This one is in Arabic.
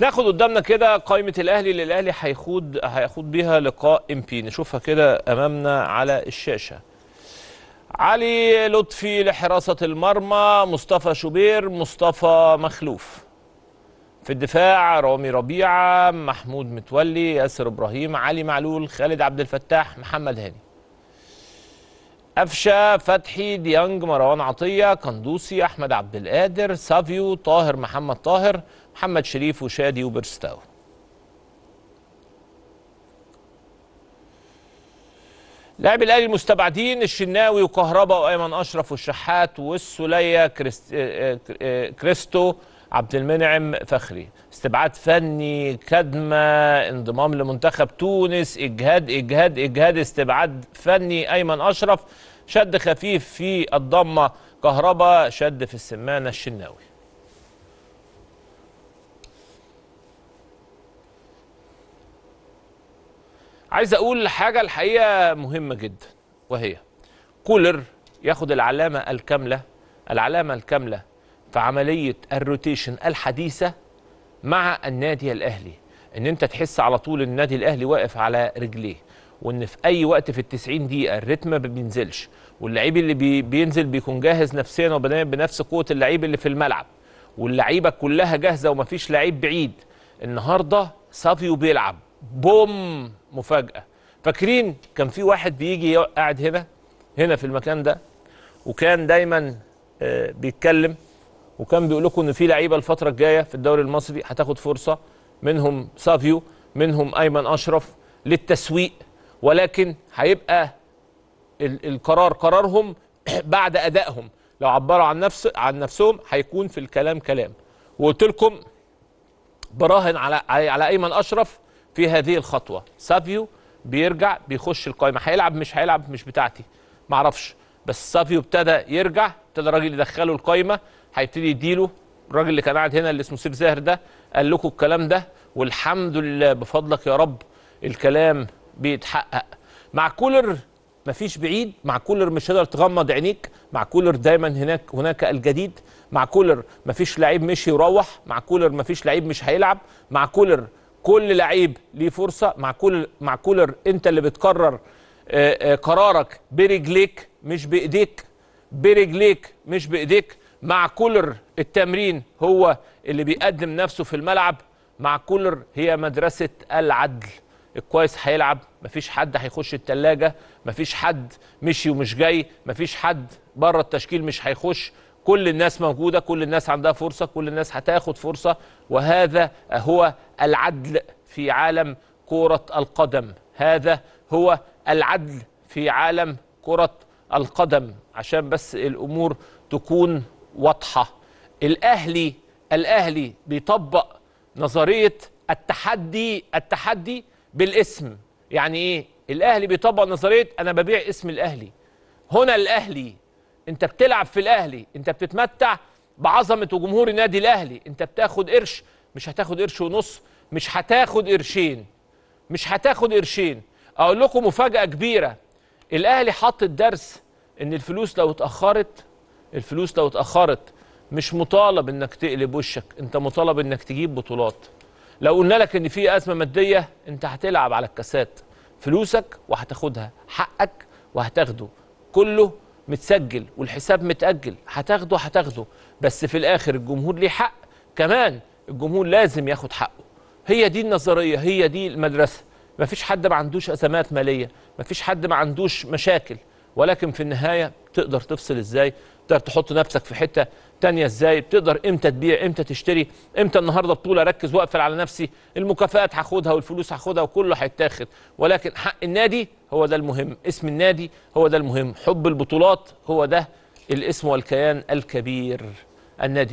ناخد قدامنا كده قائمه الاهلي اللي الاهلي هيخوض هيخوض بيها لقاء إم بي نشوفها كده امامنا على الشاشه علي لطفي لحراسه المرمى مصطفى شوبير مصطفى مخلوف في الدفاع رامي ربيعه محمود متولي ياسر ابراهيم علي معلول خالد عبد الفتاح محمد هاني قفشه فتحي ديانج مروان عطيه كندوسي احمد عبد القادر سافيو طاهر محمد طاهر محمد شريف وشادي وبرستاو لاعبي الاهلي المستبعدين الشناوي وكهربا وايمن اشرف والشحات والسوليه كريست... آه، آه، آه، كريستو عبد المنعم فخري استبعاد فني كدمه انضمام لمنتخب تونس اجهاد اجهاد اجهاد استبعاد فني ايمن اشرف شد خفيف في الضمه كهربا شد في السمانه الشناوي عايز اقول حاجه الحقيقه مهمه جدا وهي كولر ياخد العلامه الكامله العلامه الكامله في عمليه الروتيشن الحديثه مع النادي الاهلي ان انت تحس على طول النادي الاهلي واقف على رجليه وان في اي وقت في التسعين دقيقه الريتم ما بينزلش واللعيب اللي بي بينزل بيكون جاهز نفسيا وبدنيا بنفس قوه اللعيب اللي في الملعب واللعيبه كلها جاهزه ومفيش لعيب بعيد النهارده سافيو بيلعب بوم مفاجاه فاكرين كان في واحد بيجي قاعد هنا هنا في المكان ده وكان دايما آه، بيتكلم وكان بيقول لكم ان في لعيبه الفتره الجايه في الدوري المصري هتاخد فرصه منهم سافيو منهم ايمن اشرف للتسويق ولكن هيبقى القرار قرارهم بعد ادائهم لو عبروا عن نفس عن نفسهم هيكون في الكلام كلام وقلت لكم براهن على على ايمن اشرف في هذه الخطوه سافيو بيرجع بيخش القائمه هيلعب مش هيلعب مش بتاعتي معرفش بس سافيو ابتدى يرجع ابتدى الراجل يدخله القائمه هيبتدي يديله الراجل اللي كان قاعد هنا اللي اسمه سيف زاهر ده قال لكم الكلام ده والحمد لله بفضلك يا رب الكلام بيتحقق مع كولر مفيش بعيد مع كولر مش هتقدر تغمض عينيك مع كولر دايما هناك هناك الجديد مع كولر مفيش لعيب مشي وروح مع كولر مفيش لعيب مش هيلعب مع كولر كل لعيب ليه فرصه مع كل مع كولر انت اللي بتقرر آه، آه، قرارك برجليك مش بايديك برجليك مش بايديك مع كولر التمرين هو اللي بيقدم نفسه في الملعب مع كولر هي مدرسه العدل الكويس هيلعب مفيش حد هيخش التلاجة مفيش حد مشي ومش جاي مفيش حد بره التشكيل مش هيخش كل الناس موجودة كل الناس عندها فرصة كل الناس هتاخد فرصة وهذا هو العدل في عالم كرة القدم هذا هو العدل في عالم كرة القدم عشان بس الأمور تكون واضحة الأهلي الأهلي بيطبق نظرية التحدي التحدي بالاسم يعني إيه الأهلي بيطبق نظرية أنا ببيع اسم الأهلي هنا الأهلي انت بتلعب في الاهلي انت بتتمتع بعظمه وجمهور النادي الاهلي انت بتاخد قرش مش هتاخد قرش ونص مش هتاخد قرشين مش هتاخد قرشين اقول لكم مفاجاه كبيره الاهلي حط الدرس ان الفلوس لو اتاخرت الفلوس لو اتاخرت مش مطالب انك تقلب وشك انت مطالب انك تجيب بطولات لو قلنا لك ان في ازمه ماديه انت هتلعب على الكاسات فلوسك وهتاخدها حقك وهتاخده كله متسجل والحساب متأجل هتاخده هتاخده بس في الآخر الجمهور ليه حق كمان الجمهور لازم ياخد حقه هي دي النظرية هي دي المدرسة مفيش حد ما عندوش أزمات مالية مفيش حد ما عندوش مشاكل ولكن في النهاية بتقدر تفصل ازاي بتقدر تحط نفسك في حته تانية ازاي بتقدر امتى تبيع امتى تشتري امتى النهارده بطوله اركز واقفل على نفسي المكافئات هاخدها والفلوس هاخدها وكله هيتاخد ولكن حق النادي هو ده المهم اسم النادي هو ده المهم حب البطولات هو ده الاسم والكيان الكبير النادي